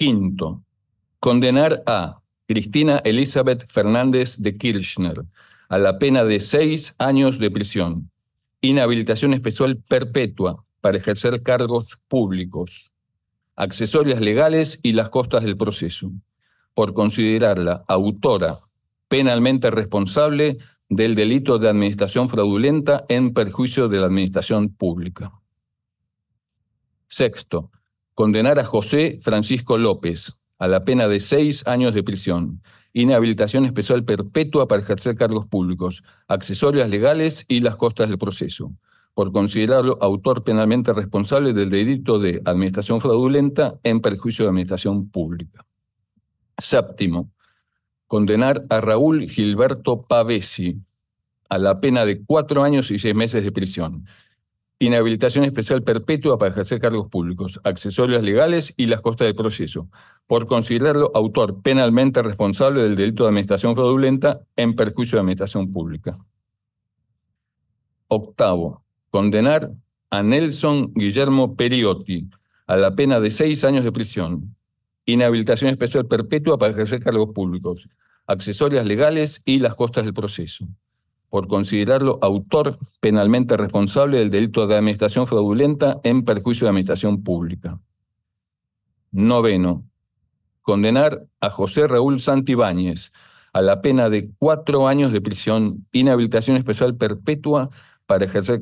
Quinto, condenar a Cristina Elizabeth Fernández de Kirchner a la pena de seis años de prisión, inhabilitación especial perpetua para ejercer cargos públicos, accesorias legales y las costas del proceso, por considerarla autora penalmente responsable del delito de administración fraudulenta en perjuicio de la administración pública. Sexto, condenar a José Francisco López a la pena de seis años de prisión, inhabilitación especial perpetua para ejercer cargos públicos, accesorios legales y las costas del proceso, por considerarlo autor penalmente responsable del delito de administración fraudulenta en perjuicio de administración pública. Séptimo, condenar a Raúl Gilberto Pavesi a la pena de cuatro años y seis meses de prisión, inhabilitación especial perpetua para ejercer cargos públicos, accesorios legales y las costas del proceso, por considerarlo autor penalmente responsable del delito de administración fraudulenta en perjuicio de administración pública. Octavo, condenar a Nelson Guillermo Periotti a la pena de seis años de prisión, inhabilitación especial perpetua para ejercer cargos públicos, accesorios legales y las costas del proceso, por considerarlo autor penalmente responsable del delito de administración fraudulenta en perjuicio de administración pública. Noveno, condenar a José Raúl Santibáñez a la pena de cuatro años de prisión, inhabilitación especial perpetua para ejercer